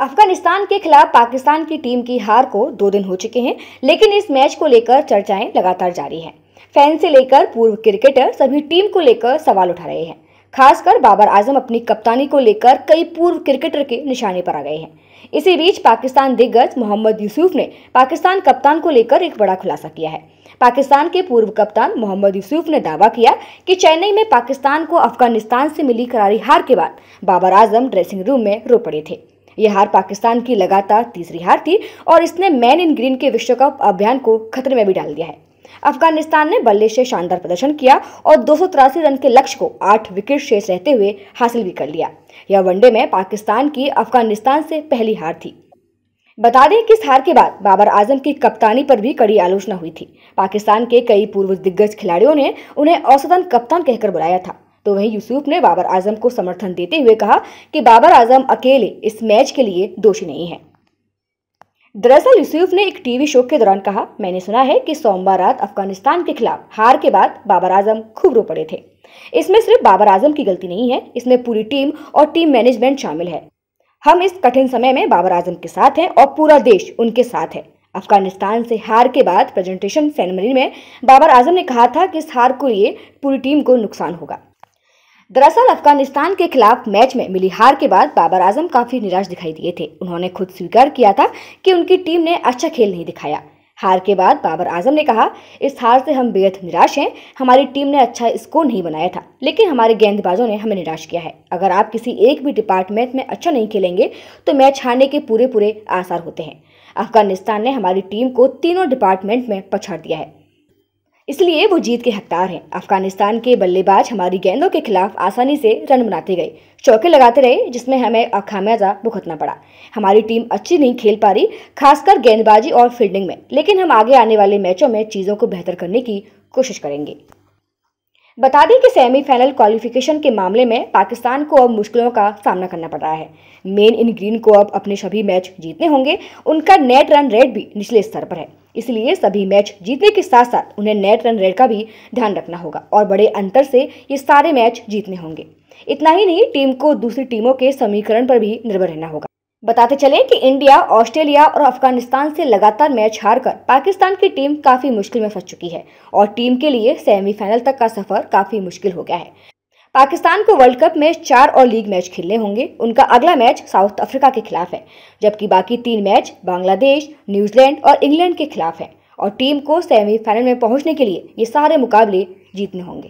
अफगानिस्तान के खिलाफ पाकिस्तान की टीम की हार को दो दिन हो चुके हैं लेकिन इस मैच को लेकर चर्चाएं लगातार जारी हैं फैन से लेकर पूर्व क्रिकेटर सभी टीम को लेकर सवाल उठा रहे हैं खासकर बाबर आजम अपनी कप्तानी को लेकर कई पूर्व क्रिकेटर के निशाने पर आ गए हैं इसी बीच पाकिस्तान दिग्गज मोहम्मद यूसुफ ने पाकिस्तान कप्तान को लेकर एक बड़ा खुलासा किया है पाकिस्तान के पूर्व कप्तान मोहम्मद यूसुफ ने दावा किया कि चेन्नई में पाकिस्तान को अफगानिस्तान से मिली करारी हार के बाद बाबर आजम ड्रेसिंग रूम में रो पड़े थे यह हार पाकिस्तान की लगातार तीसरी हार थी और इसने मैन इन ग्रीन के विश्व कप अभियान को खतरे में भी डाल दिया है अफगानिस्तान ने बल्ले से शानदार प्रदर्शन किया और दो रन के लक्ष्य को आठ विकेट शेष रहते हुए हासिल भी कर लिया यह वनडे में पाकिस्तान की अफगानिस्तान से पहली हार थी बता दें कि इस हार के बाद बाबर आजम की कप्तानी पर भी कड़ी आलोचना हुई थी पाकिस्तान के कई पूर्व दिग्गज खिलाड़ियों ने उन्हें औसतन कप्तान कहकर बुलाया था तो वहीं यूसुफ ने बाबर आजम को समर्थन देते हुए कहा कि बाबर आजम अकेले इस मैच के लिए दोषी नहीं है दरअसल यूसुफ ने एक टीवी शो के दौरान कहा मैंने सुना है कि सोमवार रात अफगानिस्तान के खिलाफ हार के बाद बाबर आजम खूब रो पड़े थे इसमें सिर्फ बाबर आजम की गलती नहीं है इसमें पूरी टीम और टीम मैनेजमेंट शामिल है हम इस कठिन समय में बाबर आजम के साथ हैं और पूरा देश उनके साथ है अफगानिस्तान से हार के बाद प्रेजेंटेशन सेनमरी में बाबर आजम ने कहा था कि इस हार को लिए पूरी टीम को नुकसान होगा दरअसल अफगानिस्तान के खिलाफ मैच में मिली हार के बाद बाबर आजम काफी निराश दिखाई दिए थे उन्होंने खुद स्वीकार किया था कि उनकी टीम ने अच्छा खेल नहीं दिखाया हार के बाद बाबर आजम ने कहा इस हार से हम बेहद निराश हैं हमारी टीम ने अच्छा स्कोर नहीं बनाया था लेकिन हमारे गेंदबाजों ने हमें निराश किया है अगर आप किसी एक भी डिपार्टमेंट में अच्छा नहीं खेलेंगे तो मैच हारने के पूरे पूरे आसार होते हैं अफगानिस्तान ने हमारी टीम को तीनों डिपार्टमेंट में पछाड़ दिया है इसलिए वो जीत के हकदार हैं अफगानिस्तान के बल्लेबाज हमारी गेंदों के खिलाफ आसानी से रन बनाते गए चौके लगाते रहे जिसमें हमें खामियाजा भुगतना पड़ा हमारी टीम अच्छी नहीं खेल पा रही खासकर गेंदबाजी और फील्डिंग में लेकिन हम आगे आने वाले मैचों में चीज़ों को बेहतर करने की कोशिश करेंगे बता दें कि सेमीफाइनल क्वालिफिकेशन के मामले में पाकिस्तान को अब मुश्किलों का सामना करना पड़ रहा है मेन इन ग्रीन को अब अपने सभी मैच जीतने होंगे उनका नेट रन रेट भी निचले स्तर पर है इसलिए सभी मैच जीतने के साथ साथ उन्हें नेट रन रेट का भी ध्यान रखना होगा और बड़े अंतर से ये सारे मैच जीतने होंगे इतना ही नहीं टीम को दूसरी टीमों के समीकरण पर भी निर्भर रहना होगा बताते चलें कि इंडिया ऑस्ट्रेलिया और अफगानिस्तान से लगातार मैच हारकर पाकिस्तान की टीम काफ़ी मुश्किल में फंस चुकी है और टीम के लिए सेमीफाइनल तक का सफर काफ़ी मुश्किल हो गया है पाकिस्तान को वर्ल्ड कप में चार और लीग मैच खेलने होंगे उनका अगला मैच साउथ अफ्रीका के खिलाफ है जबकि बाकी तीन मैच बांग्लादेश न्यूजीलैंड और इंग्लैंड के खिलाफ है और टीम को सेमीफाइनल में पहुंचने के लिए ये सारे मुकाबले जीतने होंगे